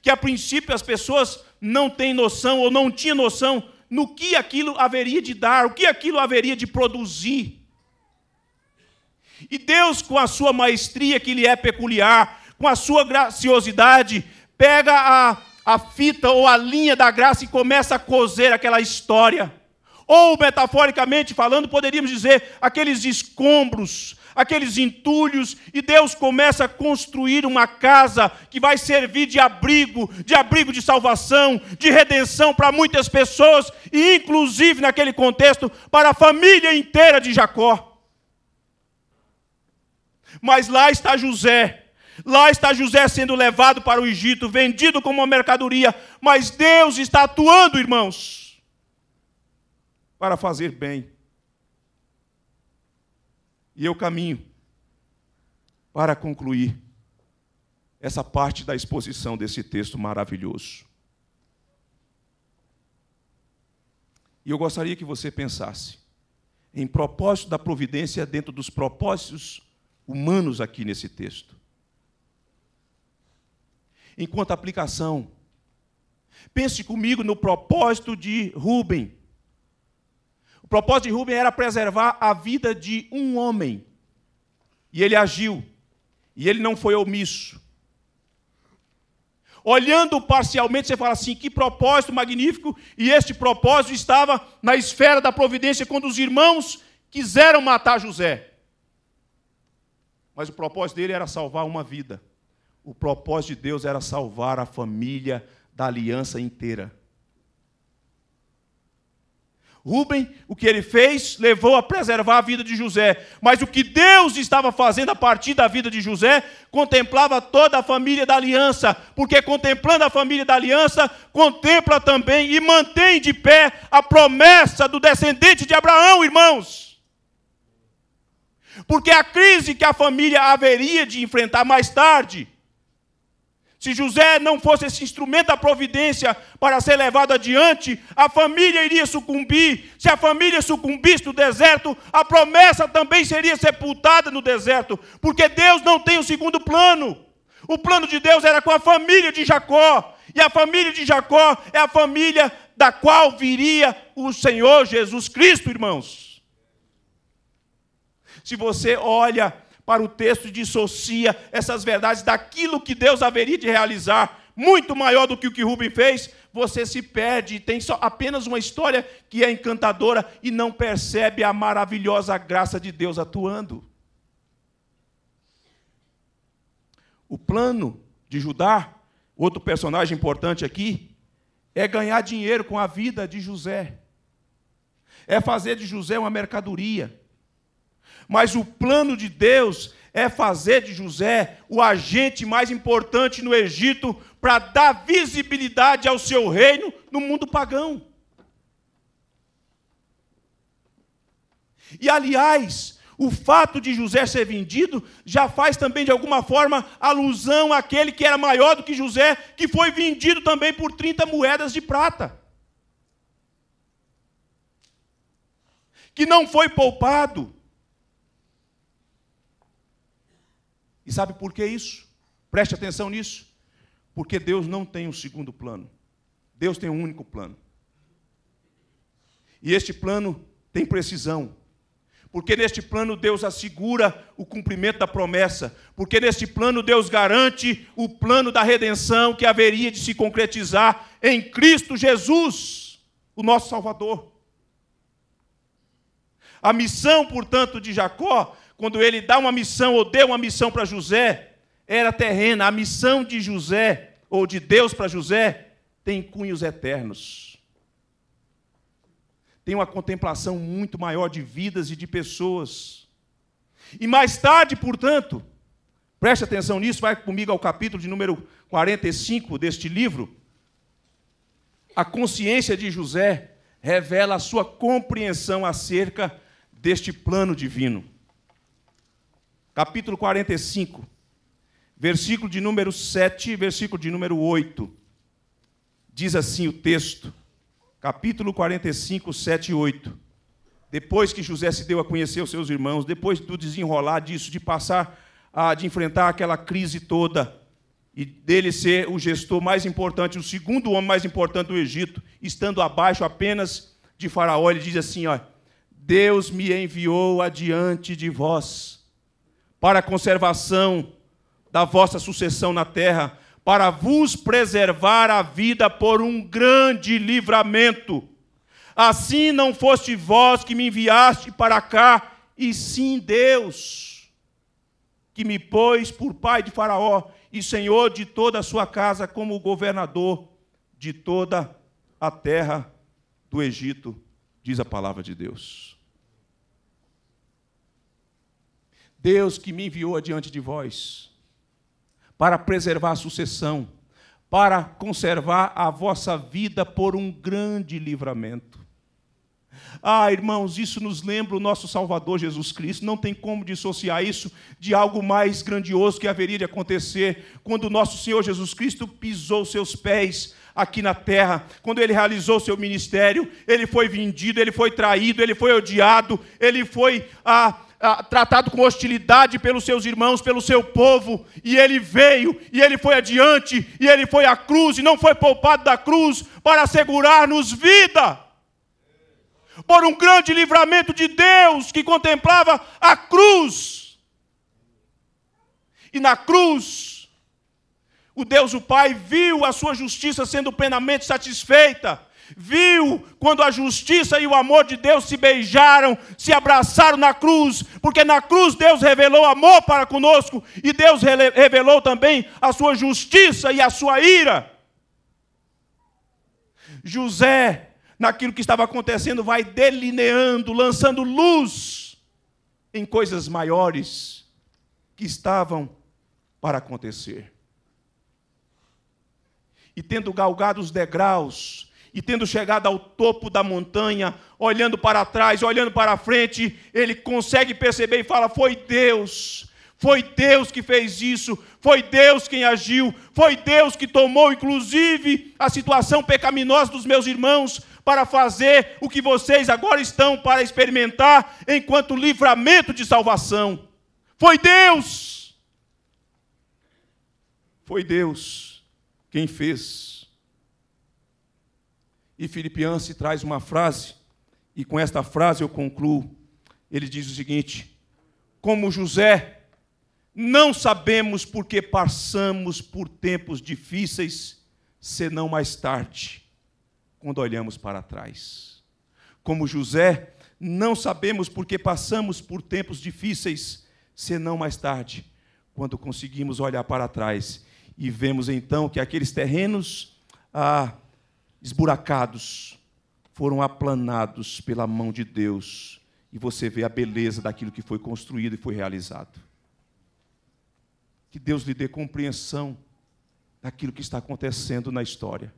Que a princípio as pessoas não têm noção ou não tinham noção no que aquilo haveria de dar, o que aquilo haveria de produzir. E Deus, com a sua maestria que lhe é peculiar, com a sua graciosidade, pega a, a fita ou a linha da graça e começa a coser aquela história. Ou, metaforicamente falando, poderíamos dizer aqueles escombros, aqueles entulhos, e Deus começa a construir uma casa que vai servir de abrigo, de abrigo de salvação, de redenção para muitas pessoas, e inclusive naquele contexto, para a família inteira de Jacó. Mas lá está José. Lá está José sendo levado para o Egito, vendido como uma mercadoria. Mas Deus está atuando, irmãos, para fazer bem. E eu caminho para concluir essa parte da exposição desse texto maravilhoso. E eu gostaria que você pensasse em propósito da providência dentro dos propósitos humanos aqui nesse texto. Enquanto aplicação, pense comigo no propósito de Rubem. O propósito de Rubem era preservar a vida de um homem. E ele agiu. E ele não foi omisso. Olhando parcialmente, você fala assim: que propósito magnífico! E este propósito estava na esfera da providência quando os irmãos quiseram matar José. Mas o propósito dele era salvar uma vida. O propósito de Deus era salvar a família da aliança inteira. Rubem, o que ele fez, levou a preservar a vida de José. Mas o que Deus estava fazendo a partir da vida de José, contemplava toda a família da aliança, porque contemplando a família da aliança, contempla também e mantém de pé a promessa do descendente de Abraão, irmãos. Porque a crise que a família haveria de enfrentar mais tarde, se José não fosse esse instrumento da providência para ser levado adiante, a família iria sucumbir. Se a família sucumbisse no deserto, a promessa também seria sepultada no deserto, porque Deus não tem o um segundo plano. O plano de Deus era com a família de Jacó, e a família de Jacó é a família da qual viria o Senhor Jesus Cristo, irmãos se você olha para o texto e dissocia essas verdades daquilo que Deus haveria de realizar, muito maior do que o que Rubem fez, você se perde e tem só apenas uma história que é encantadora e não percebe a maravilhosa graça de Deus atuando. O plano de Judá, outro personagem importante aqui, é ganhar dinheiro com a vida de José. É fazer de José uma mercadoria mas o plano de Deus é fazer de José o agente mais importante no Egito para dar visibilidade ao seu reino no mundo pagão. E aliás, o fato de José ser vendido já faz também de alguma forma alusão àquele que era maior do que José, que foi vendido também por 30 moedas de prata. Que não foi poupado. E sabe por que isso? Preste atenção nisso. Porque Deus não tem um segundo plano. Deus tem um único plano. E este plano tem precisão. Porque neste plano Deus assegura o cumprimento da promessa. Porque neste plano Deus garante o plano da redenção que haveria de se concretizar em Cristo Jesus, o nosso Salvador. A missão, portanto, de Jacó quando ele dá uma missão ou deu uma missão para José, era terrena. A missão de José, ou de Deus para José, tem cunhos eternos. Tem uma contemplação muito maior de vidas e de pessoas. E mais tarde, portanto, preste atenção nisso, vai comigo ao capítulo de número 45 deste livro. A consciência de José revela a sua compreensão acerca deste plano divino capítulo 45, versículo de número 7 e versículo de número 8. Diz assim o texto, capítulo 45, 7 e 8. Depois que José se deu a conhecer os seus irmãos, depois do desenrolar disso, de passar a de enfrentar aquela crise toda e dele ser o gestor mais importante, o segundo homem mais importante do Egito, estando abaixo apenas de Faraó, ele diz assim: ó, Deus me enviou adiante de vós para a conservação da vossa sucessão na terra, para vos preservar a vida por um grande livramento. Assim não foste vós que me enviaste para cá, e sim Deus, que me pôs por pai de Faraó e senhor de toda a sua casa, como governador de toda a terra do Egito, diz a palavra de Deus. Deus que me enviou adiante de vós, para preservar a sucessão, para conservar a vossa vida por um grande livramento. Ah, irmãos, isso nos lembra o nosso Salvador Jesus Cristo. Não tem como dissociar isso de algo mais grandioso que haveria de acontecer quando o nosso Senhor Jesus Cristo pisou seus pés aqui na terra, quando ele realizou seu ministério. Ele foi vendido, ele foi traído, ele foi odiado, ele foi ah, ah, tratado com hostilidade pelos seus irmãos, pelo seu povo, e ele veio, e ele foi adiante, e ele foi à cruz, e não foi poupado da cruz para assegurar-nos vida. Por um grande livramento de Deus que contemplava a cruz. E na cruz, o Deus, o Pai, viu a sua justiça sendo plenamente satisfeita viu quando a justiça e o amor de Deus se beijaram, se abraçaram na cruz, porque na cruz Deus revelou amor para conosco e Deus revelou também a sua justiça e a sua ira. José, naquilo que estava acontecendo, vai delineando, lançando luz em coisas maiores que estavam para acontecer. E tendo galgado os degraus e tendo chegado ao topo da montanha, olhando para trás, olhando para frente, ele consegue perceber e fala: Foi Deus. Foi Deus que fez isso, foi Deus quem agiu, foi Deus que tomou, inclusive, a situação pecaminosa dos meus irmãos para fazer o que vocês agora estão para experimentar enquanto livramento de salvação. Foi Deus! Foi Deus quem fez. E se traz uma frase, e com esta frase eu concluo. Ele diz o seguinte: Como José, não sabemos porque passamos por tempos difíceis, senão mais tarde, quando olhamos para trás. Como José, não sabemos porque passamos por tempos difíceis, senão mais tarde, quando conseguimos olhar para trás e vemos então que aqueles terrenos ah, esburacados, foram aplanados pela mão de Deus, e você vê a beleza daquilo que foi construído e foi realizado. Que Deus lhe dê compreensão daquilo que está acontecendo na história.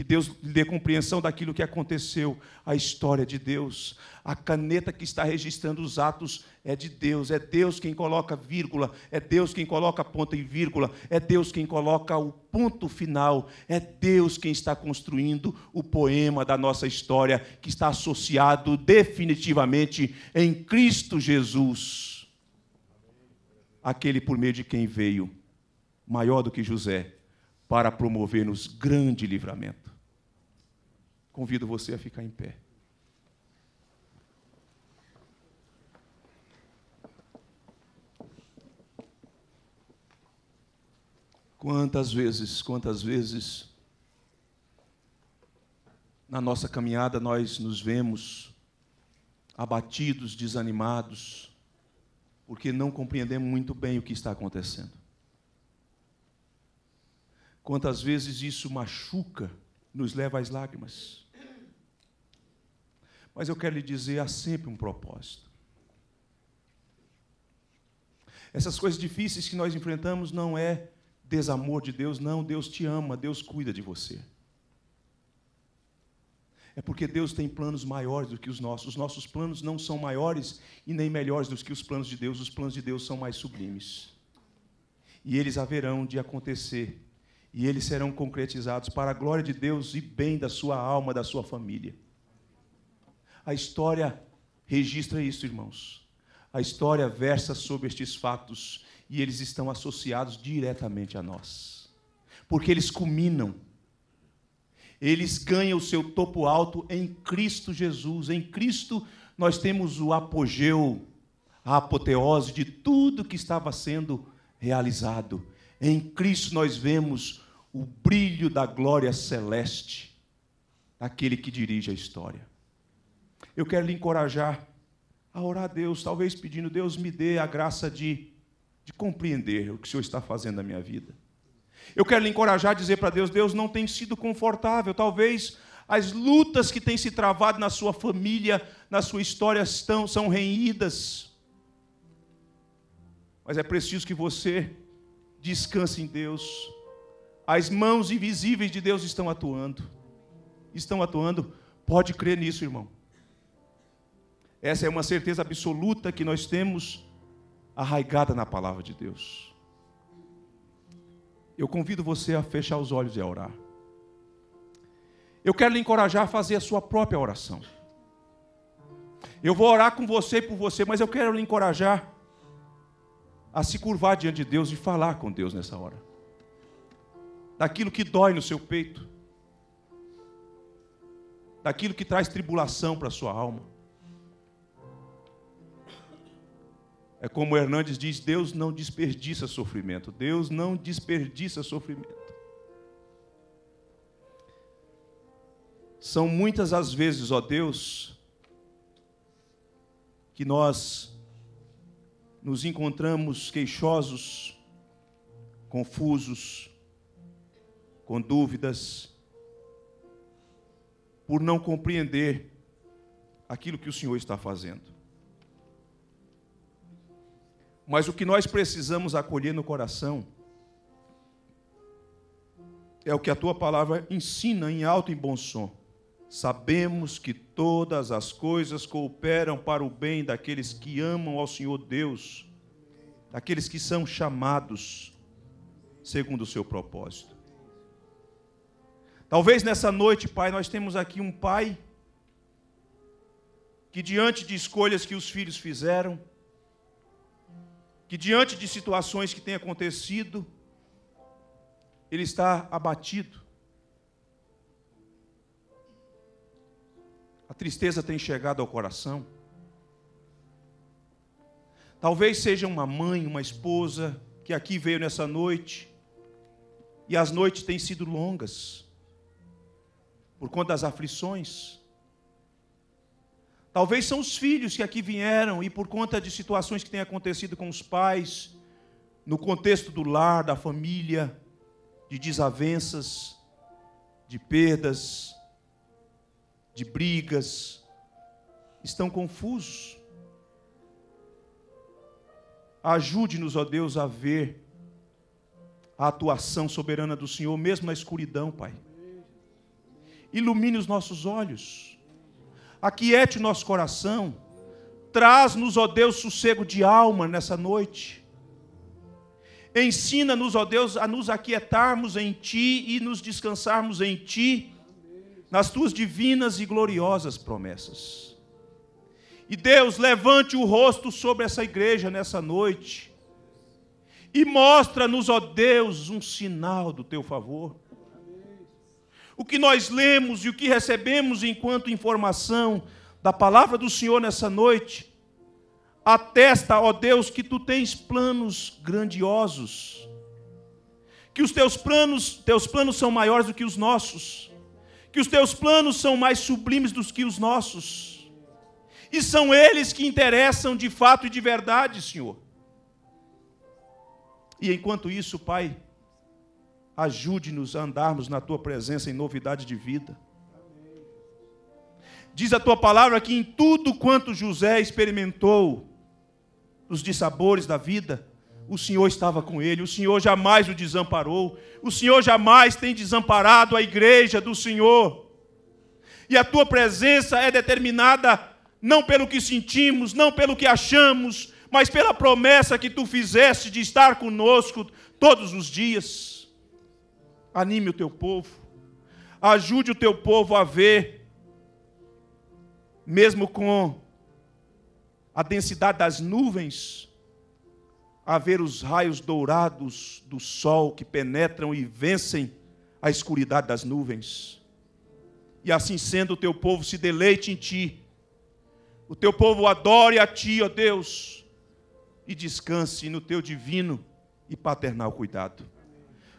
Que Deus lhe dê compreensão daquilo que aconteceu, a história de Deus. A caneta que está registrando os atos é de Deus. É Deus quem coloca vírgula, é Deus quem coloca ponto e vírgula, é Deus quem coloca o ponto final. É Deus quem está construindo o poema da nossa história, que está associado definitivamente em Cristo Jesus. Aquele por meio de quem veio, maior do que José, para promover-nos grande livramento. Convido você a ficar em pé. Quantas vezes, quantas vezes na nossa caminhada nós nos vemos abatidos, desanimados, porque não compreendemos muito bem o que está acontecendo. Quantas vezes isso machuca nos leva às lágrimas. Mas eu quero lhe dizer, há sempre um propósito. Essas coisas difíceis que nós enfrentamos não é desamor de Deus, não, Deus te ama, Deus cuida de você. É porque Deus tem planos maiores do que os nossos. Os nossos planos não são maiores e nem melhores do que os planos de Deus. Os planos de Deus são mais sublimes. E eles haverão de acontecer e eles serão concretizados para a glória de Deus e bem da sua alma, da sua família. A história registra isso, irmãos. A história versa sobre estes fatos e eles estão associados diretamente a nós, porque eles culminam. Eles ganham o seu topo alto em Cristo Jesus. Em Cristo nós temos o apogeu, a apoteose de tudo que estava sendo realizado em Cristo nós vemos o brilho da glória celeste daquele que dirige a história. Eu quero lhe encorajar a orar a Deus, talvez pedindo: Deus, me dê a graça de, de compreender o que o Senhor está fazendo na minha vida. Eu quero lhe encorajar a dizer para Deus: Deus não tem sido confortável, talvez as lutas que têm se travado na sua família, na sua história, estão, são reídas. Mas é preciso que você Descanse em Deus. As mãos invisíveis de Deus estão atuando. Estão atuando. Pode crer nisso, irmão. Essa é uma certeza absoluta que nós temos arraigada na palavra de Deus. Eu convido você a fechar os olhos e a orar. Eu quero lhe encorajar a fazer a sua própria oração. Eu vou orar com você e por você, mas eu quero lhe encorajar a se curvar diante de Deus e falar com Deus nessa hora. Daquilo que dói no seu peito, daquilo que traz tribulação para a sua alma. É como Hernandes diz: Deus não desperdiça sofrimento. Deus não desperdiça sofrimento. São muitas as vezes, ó Deus, que nós nos encontramos queixosos, confusos, com dúvidas, por não compreender aquilo que o Senhor está fazendo. Mas o que nós precisamos acolher no coração é o que a tua palavra ensina em alto e bom som. Sabemos que todas as coisas cooperam para o bem daqueles que amam ao Senhor Deus, daqueles que são chamados segundo o seu propósito. Talvez nessa noite, Pai, nós temos aqui um pai que diante de escolhas que os filhos fizeram, que diante de situações que têm acontecido, ele está abatido tristeza tem chegado ao coração. Talvez seja uma mãe, uma esposa que aqui veio nessa noite e as noites têm sido longas por conta das aflições. Talvez são os filhos que aqui vieram e por conta de situações que têm acontecido com os pais, no contexto do lar, da família, de desavenças, de perdas, de brigas, estão confusos. Ajude-nos, ó Deus, a ver a atuação soberana do Senhor, mesmo na escuridão, Pai. Ilumine os nossos olhos, aquiete o nosso coração, traz-nos, ó Deus, sossego de alma nessa noite. Ensina-nos, ó Deus, a nos aquietarmos em Ti e nos descansarmos em Ti nas tuas divinas e gloriosas promessas. E Deus, levante o rosto sobre essa igreja nessa noite e mostra-nos, ó Deus, um sinal do teu favor. O que nós lemos e o que recebemos enquanto informação da palavra do Senhor nessa noite, atesta, ó Deus, que tu tens planos grandiosos, que os teus planos, teus planos são maiores do que os nossos que os teus planos são mais sublimes do que os nossos. E são eles que interessam de fato e de verdade, Senhor. E enquanto isso, Pai, ajude-nos a andarmos na tua presença em novidade de vida. Diz a tua palavra que em tudo quanto José experimentou, os dissabores da vida, o Senhor estava com ele, o Senhor jamais o desamparou, o Senhor jamais tem desamparado a igreja do Senhor. E a tua presença é determinada não pelo que sentimos, não pelo que achamos, mas pela promessa que tu fizeste de estar conosco todos os dias. Anime o teu povo, ajude o teu povo a ver, mesmo com a densidade das nuvens, a ver os raios dourados do sol que penetram e vencem a escuridade das nuvens. E assim sendo, o teu povo se deleite em ti, o teu povo adore a ti, ó Deus, e descanse no teu divino e paternal cuidado.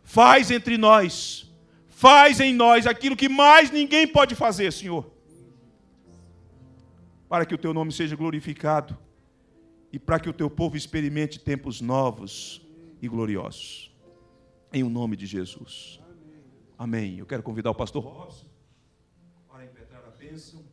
Faz entre nós, faz em nós aquilo que mais ninguém pode fazer, Senhor, para que o teu nome seja glorificado e para que o teu povo experimente tempos novos e gloriosos. Em o nome de Jesus. Amém. Eu quero convidar o pastor Robson para impetrar a bênção.